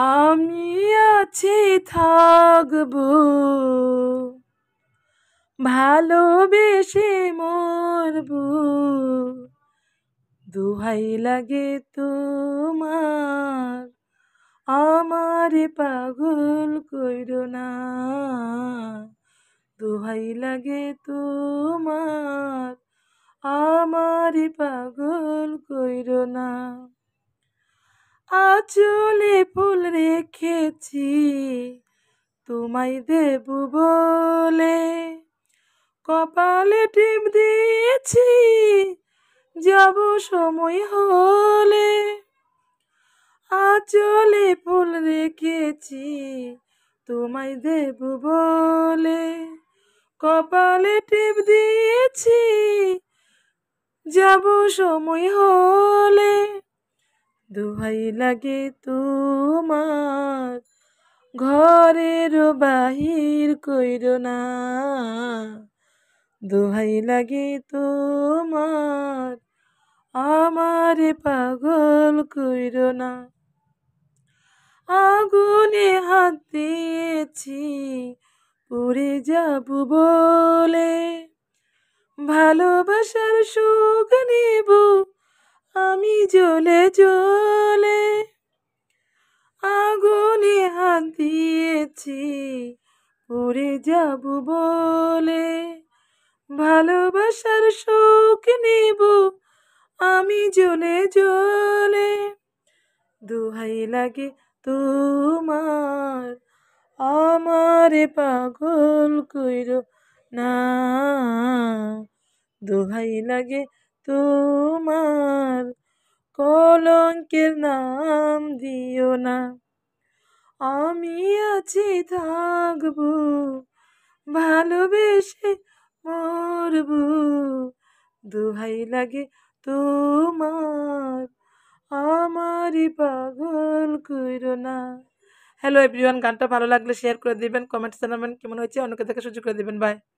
আমি আছি থাকব ভালোবেসে মরব দুহাই লাগে তোমার আমার পাগল কইর না দুহাই লাগে তোমার আমার পাগল চলে ফুল রেখেছি তোমায় দেব বলে কপালে টিপ দিয়েছি যাব সময় হলে চলে ফুল রেখেছি তোমায় দেব বলে কপালে টিপ দিয়েছি যাব সময় হলে দুভাই লাগে তোমার ঘরের বাহির কইর না দুভাই লাগে তোমার আমার পাগল কইর না আগুনে হাত দিয়েছি পড়ে যাব বলে ভালোবাসার সুখ নেব আমি জ্বলে জল আছি পড়ে যাব বলে ভালোবাসার শোক নিব আমি জলে জলে দুহাই লাগে তোমার আমারে পাগল কইর না দুহাই লাগে তোমার কলঙ্কের নাম দিও না আমি আছি থাকব ভালোবেসে মরব দুহাই লাগে তোমার আমারই পাগল কইর না হ্যালো এভরিওয়ান গানটা ভালো লাগলে শেয়ার করে দিবেন কমেন্টস জানাবেন কেমন হয়েছে অনেকে দেখে সুযোগ করে দিবেন বাই